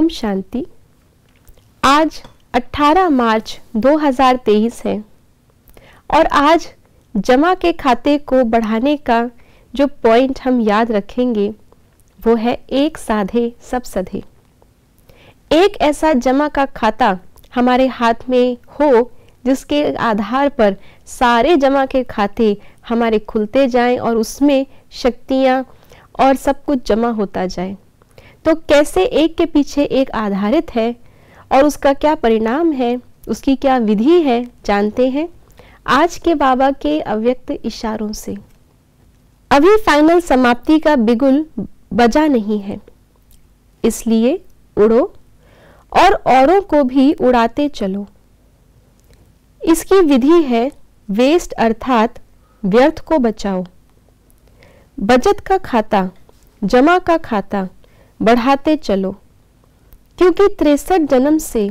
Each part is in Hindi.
ओम शांति आज 18 मार्च 2023 है और आज जमा के खाते को बढ़ाने का जो पॉइंट हम याद रखेंगे वो है एक साधे सब सधे एक ऐसा जमा का खाता हमारे हाथ में हो जिसके आधार पर सारे जमा के खाते हमारे खुलते जाएं और उसमें शक्तियां और सब कुछ जमा होता जाए तो कैसे एक के पीछे एक आधारित है और उसका क्या परिणाम है उसकी क्या विधि है जानते हैं आज के बाबा के अव्यक्त इशारों से अभी फाइनल समाप्ति का बिगुल बजा नहीं है इसलिए उड़ो और औरों को भी उड़ाते चलो इसकी विधि है वेस्ट अर्थात व्यर्थ को बचाओ बचत का खाता जमा का खाता बढ़ाते चलो क्योंकि तिरसठ जन्म से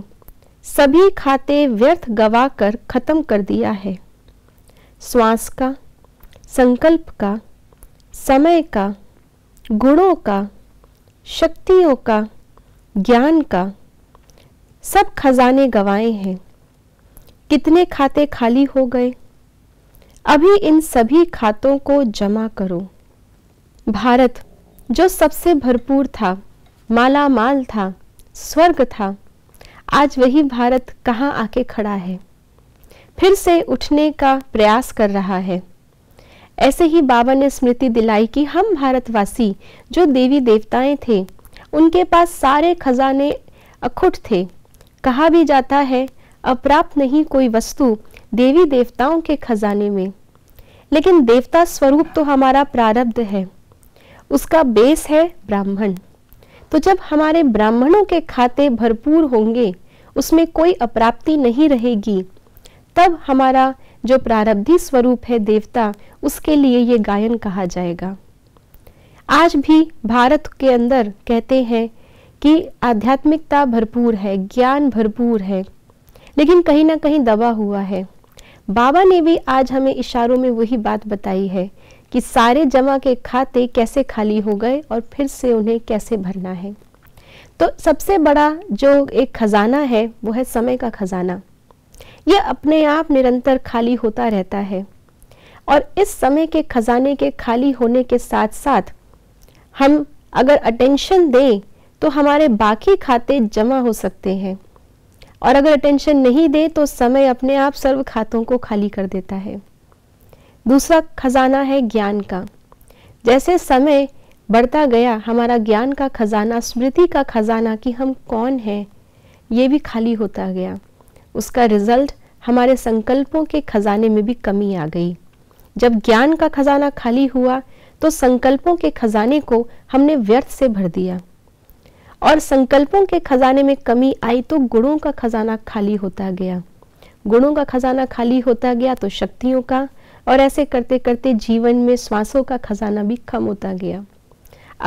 सभी खाते व्यर्थ गवा कर खत्म कर दिया है श्वास का संकल्प का समय का गुणों का शक्तियों का ज्ञान का सब खजाने गवाए हैं कितने खाते खाली हो गए अभी इन सभी खातों को जमा करो भारत जो सबसे भरपूर था माला माल था स्वर्ग था आज वही भारत कहाँ आके खड़ा है फिर से उठने का प्रयास कर रहा है ऐसे ही बाबा ने स्मृति दिलाई कि हम भारतवासी जो देवी देवताएं थे उनके पास सारे खजाने अखुट थे कहा भी जाता है अप्राप्त नहीं कोई वस्तु देवी देवताओं के खजाने में लेकिन देवता स्वरूप तो हमारा प्रारब्ध है उसका बेस है ब्राह्मण तो जब हमारे ब्राह्मणों के खाते भरपूर होंगे उसमें कोई अप्राप्ति नहीं रहेगी तब हमारा जो प्रारब्धि स्वरूप है देवता उसके लिए ये गायन कहा जाएगा आज भी भारत के अंदर कहते हैं कि आध्यात्मिकता भरपूर है ज्ञान भरपूर है लेकिन कहीं ना कहीं दबा हुआ है बाबा ने भी आज हमें इशारों में वही बात बताई है कि सारे जमा के खाते कैसे खाली हो गए और फिर से उन्हें कैसे भरना है तो सबसे बड़ा जो एक खजाना है वो है समय का खजाना यह अपने आप निरंतर खाली होता रहता है और इस समय के खजाने के खाली होने के साथ साथ हम अगर अटेंशन दें तो हमारे बाकी खाते जमा हो सकते हैं और अगर अटेंशन नहीं दें तो समय अपने आप सर्व खातों को खाली कर देता है दूसरा खजाना है ज्ञान का जैसे समय बढ़ता गया हमारा ज्ञान का खजाना स्मृति का खजाना कि हम कौन हैं ये भी खाली होता गया उसका रिजल्ट हमारे संकल्पों के खजाने में भी कमी आ गई जब ज्ञान का खजाना खाली हुआ तो संकल्पों के खजाने को हमने व्यर्थ से भर दिया और संकल्पों के खजाने में कमी आई तो गुणों का खजाना खाली होता गया गुणों का खजाना खाली होता गया तो शक्तियों का और ऐसे करते करते जीवन में श्वासों का खजाना भी कम होता गया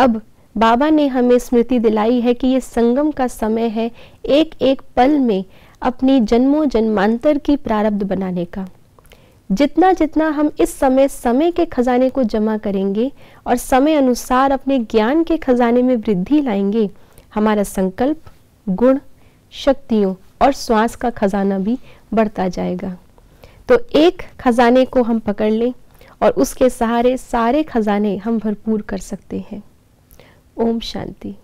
अब बाबा ने हमें स्मृति दिलाई है कि ये संगम का समय है एक एक पल में अपनी जन्मों जन्मांतर की प्रारब्ध बनाने का जितना जितना हम इस समय समय के खजाने को जमा करेंगे और समय अनुसार अपने ज्ञान के खजाने में वृद्धि लाएंगे हमारा संकल्प गुण शक्तियों और श्वास का खजाना भी बढ़ता जाएगा तो एक खजाने को हम पकड़ लें और उसके सहारे सारे खजाने हम भरपूर कर सकते हैं ओम शांति